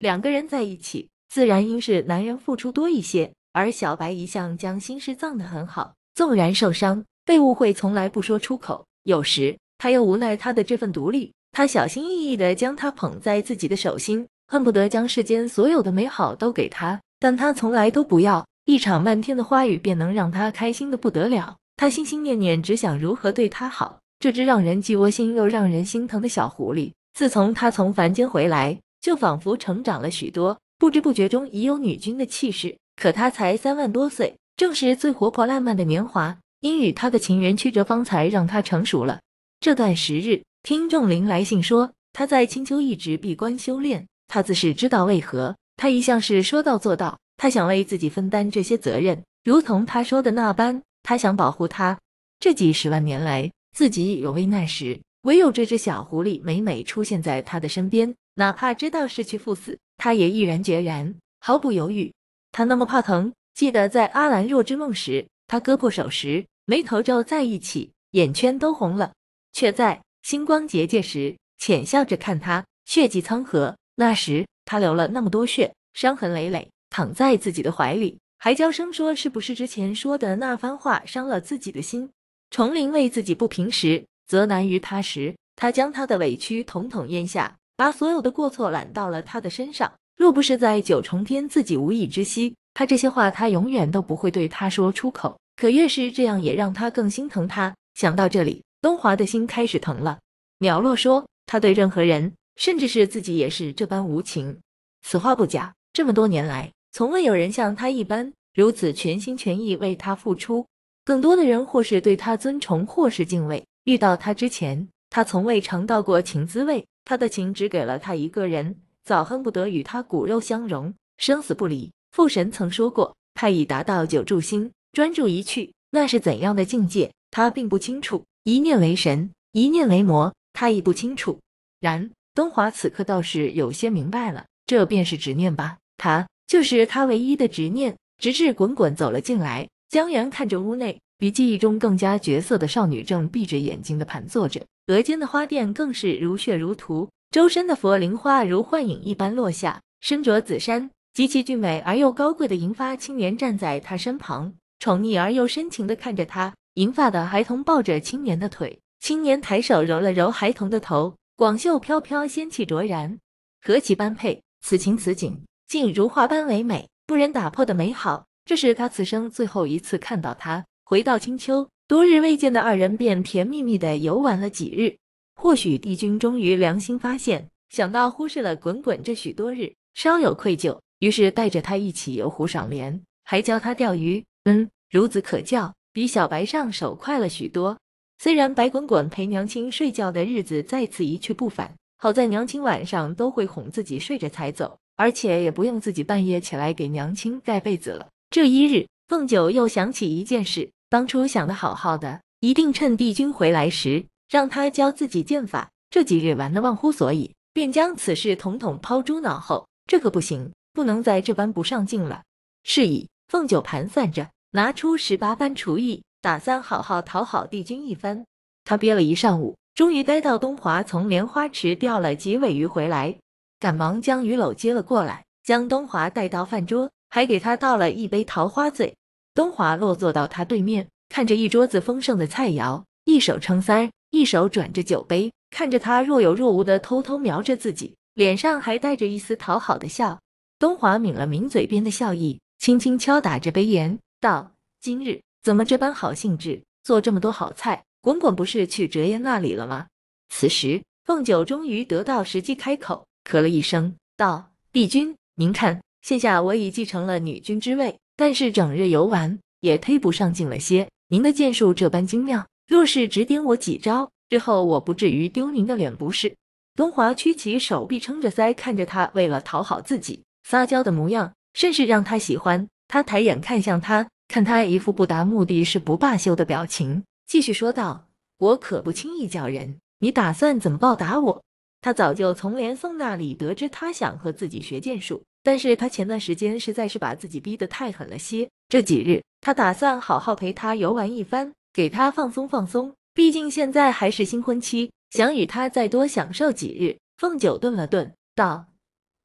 两个人在一起，自然应是男人付出多一些。而小白一向将心事藏得很好，纵然受伤、被误会，从来不说出口。有时他又无奈他的这份独立，他小心翼翼地将他捧在自己的手心，恨不得将世间所有的美好都给他。但他从来都不要一场漫天的花雨，便能让他开心的不得了。他心心念念，只想如何对他好。这只让人既窝心又让人心疼的小狐狸，自从他从凡间回来。就仿佛成长了许多，不知不觉中已有女君的气势。可她才三万多岁，正是最活泼烂漫的年华。因与她的情缘曲折，方才让她成熟了。这段时日，听众林来信说，他在青丘一直闭关修炼。他自是知道为何，他一向是说到做到。他想为自己分担这些责任，如同他说的那般，他想保护他。这几十万年来，自己有危难时，唯有这只小狐狸每每出现在他的身边。哪怕知道是去赴死，他也毅然决然，毫不犹豫。他那么怕疼，记得在阿兰若之梦时，他割破手时，眉头皱在一起，眼圈都红了，却在星光结界时浅笑着看他血迹苍和。那时他流了那么多血，伤痕累累，躺在自己的怀里，还娇声说：“是不是之前说的那番话伤了自己的心？”重林为自己不平时责难于他时，他将他的委屈统统咽下。把所有的过错揽到了他的身上。若不是在九重天自己无以之息，他这些话他永远都不会对他说出口。可越是这样，也让他更心疼他。想到这里，东华的心开始疼了。苗洛说，他对任何人，甚至是自己，也是这般无情。此话不假，这么多年来，从未有人像他一般如此全心全意为他付出。更多的人，或是对他尊崇，或是敬畏。遇到他之前。他从未尝到过情滋味，他的情只给了他一个人，早恨不得与他骨肉相融，生死不离。父神曾说过，他已达到九柱心，专注一去，那是怎样的境界，他并不清楚。一念为神，一念为魔，他亦不清楚。然东华此刻倒是有些明白了，这便是执念吧。他就是他唯一的执念。直至滚滚走了进来，江源看着屋内。比记忆中更加绝色的少女正闭着眼睛的盘坐着，额间的花钿更是如血如荼，周身的佛铃花如幻影一般落下。身着紫衫、极其俊美而又高贵的银发青年站在她身旁，宠溺而又深情地看着她。银发的孩童抱着青年的腿，青年抬手揉了揉孩童的头，广袖飘飘，仙气卓然，何其般配！此情此景，竟如画般唯美，不忍打破的美好。这是他此生最后一次看到她。回到青丘，多日未见的二人便甜蜜蜜的游玩了几日。或许帝君终于良心发现，想到忽视了滚滚这许多日，稍有愧疚，于是带着他一起游湖赏莲，还教他钓鱼。嗯，孺子可教，比小白上手快了许多。虽然白滚滚陪娘亲睡觉的日子再次一去不返，好在娘亲晚上都会哄自己睡着才走，而且也不用自己半夜起来给娘亲盖被子了。这一日，凤九又想起一件事。当初想的好好的，一定趁帝君回来时，让他教自己剑法。这几日玩的忘乎所以，便将此事统统抛诸脑后。这可不行，不能在这般不上进了。是以，凤九盘算着拿出十八般厨艺，打算好好讨好帝君一番。他憋了一上午，终于待到东华从莲花池钓了几尾鱼回来，赶忙将鱼篓接了过来，将东华带到饭桌，还给他倒了一杯桃花醉。东华落座到他对面，看着一桌子丰盛的菜肴，一手撑腮，一手转着酒杯，看着他若有若无的偷偷瞄着自己，脸上还带着一丝讨好的笑。东华抿了抿嘴边的笑意，轻轻敲打着杯沿，道：“今日怎么这般好兴致，做这么多好菜？滚滚不是去哲言那里了吗？”此时，凤九终于得到时机开口，咳了一声，道：“帝君，您看，现下我已继承了女君之位。”但是整日游玩也忒不上进了些。您的剑术这般精妙，若是指点我几招，之后我不至于丢您的脸，不是？东华屈起手臂撑着腮，看着他为了讨好自己撒娇的模样，甚是让他喜欢。他抬眼看向他，看他一副不达目的是不罢休的表情，继续说道：“我可不轻易叫人，你打算怎么报答我？”他早就从连宋那里得知，他想和自己学剑术。但是他前段时间实在是把自己逼得太狠了些，这几日他打算好好陪他游玩一番，给他放松放松。毕竟现在还是新婚期，想与他再多享受几日。凤九顿了顿，道：“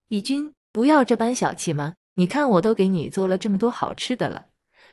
李君，不要这般小气吗？你看我都给你做了这么多好吃的了。”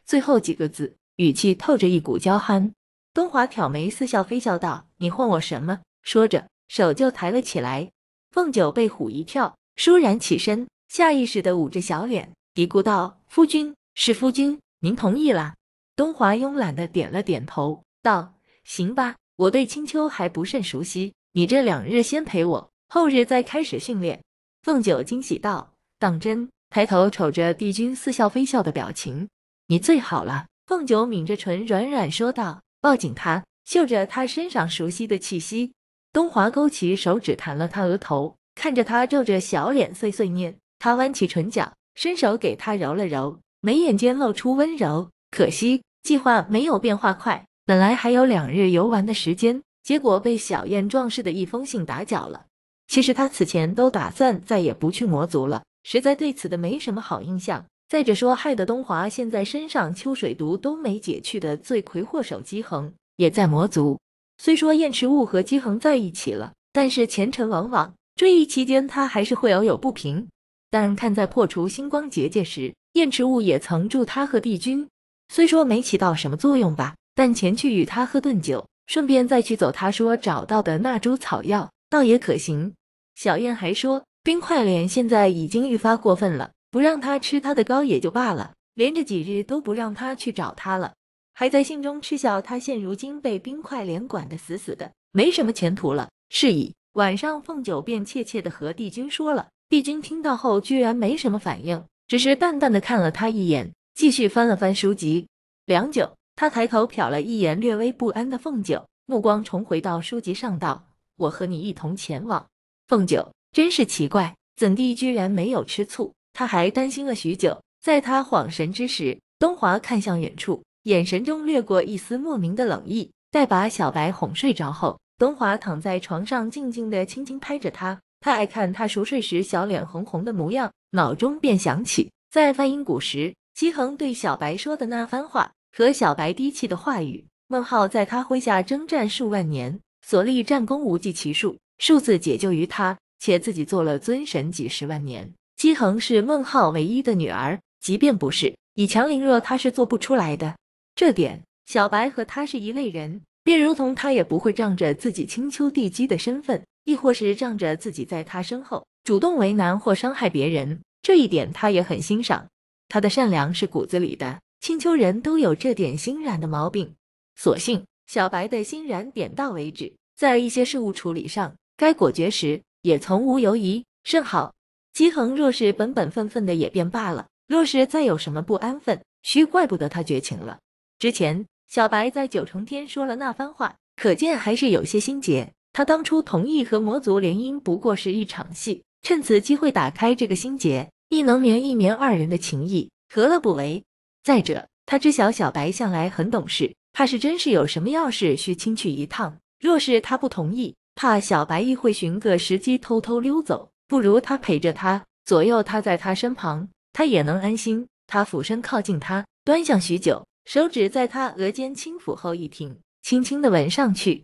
最后几个字，语气透着一股娇憨。东华挑眉，似笑非笑道：“你哄我什么？”说着，手就抬了起来。凤九被唬一跳，倏然起身。下意识地捂着小脸，嘀咕道：“夫君是夫君，您同意了。”东华慵懒地点了点头，道：“行吧，我对青丘还不甚熟悉，你这两日先陪我，后日再开始训练。”凤九惊喜道：“当真？”抬头瞅着帝君似笑非笑的表情，你最好了。”凤九抿着唇，软软说道：“抱紧他，嗅着他身上熟悉的气息。”东华勾起手指弹了他额头，看着他皱着小脸碎碎念。他弯起唇角，伸手给他揉了揉，眉眼间露出温柔。可惜计划没有变化快，本来还有两日游玩的时间，结果被小燕壮士的一封信打搅了。其实他此前都打算再也不去魔族了，实在对此的没什么好印象。再者说，害得东华现在身上秋水毒都没解去的罪魁祸首姬恒也在魔族。虽说燕池雾和姬恒在一起了，但是前尘往往，追忆期间他还是会偶有不平。但看在破除星光结界时，燕池雾也曾助他和帝君，虽说没起到什么作用吧，但前去与他喝顿酒，顺便再去走他说找到的那株草药，倒也可行。小燕还说，冰块脸现在已经愈发过分了，不让他吃他的糕也就罢了，连着几日都不让他去找他了，还在信中嗤笑他现如今被冰块脸管得死死的，没什么前途了。是以晚上，凤九便怯怯的和帝君说了。帝君听到后，居然没什么反应，只是淡淡的看了他一眼，继续翻了翻书籍。良久，他抬头瞟了一眼略微不安的凤九，目光重回到书籍上，道：“我和你一同前往。”凤九真是奇怪，怎地居然没有吃醋？他还担心了许久。在他恍神之时，东华看向远处，眼神中掠过一丝莫名的冷意。待把小白哄睡着后，东华躺在床上，静静的轻轻拍着他。他爱看他熟睡时小脸红红的模样，脑中便想起在翻阴谷时，姬恒对小白说的那番话和小白低气的话语。孟浩在他麾下征战数万年，所立战功无计其数，数次解救于他，且自己做了尊神几十万年。姬恒是孟浩唯一的女儿，即便不是以强凌弱，他是做不出来的。这点，小白和他是一类人，便如同他也不会仗着自己青丘帝姬的身份。亦或是仗着自己在他身后，主动为难或伤害别人，这一点他也很欣赏。他的善良是骨子里的，青丘人都有这点心软的毛病。所幸小白的心软点到为止，在一些事务处理上，该果决时也从无犹疑，甚好。姬恒若是本本分分的也便罢了，若是再有什么不安分，须怪不得他绝情了。之前小白在九重天说了那番话，可见还是有些心结。他当初同意和魔族联姻，不过是一场戏。趁此机会打开这个心结，亦能绵一绵二人的情谊，何乐不为？再者，他知晓小白向来很懂事，怕是真是有什么要事需亲去一趟。若是他不同意，怕小白一会寻个时机偷偷溜走，不如他陪着他，左右他在他身旁，他也能安心。他俯身靠近他，端详许久，手指在他额间轻抚后一停，轻轻的吻上去。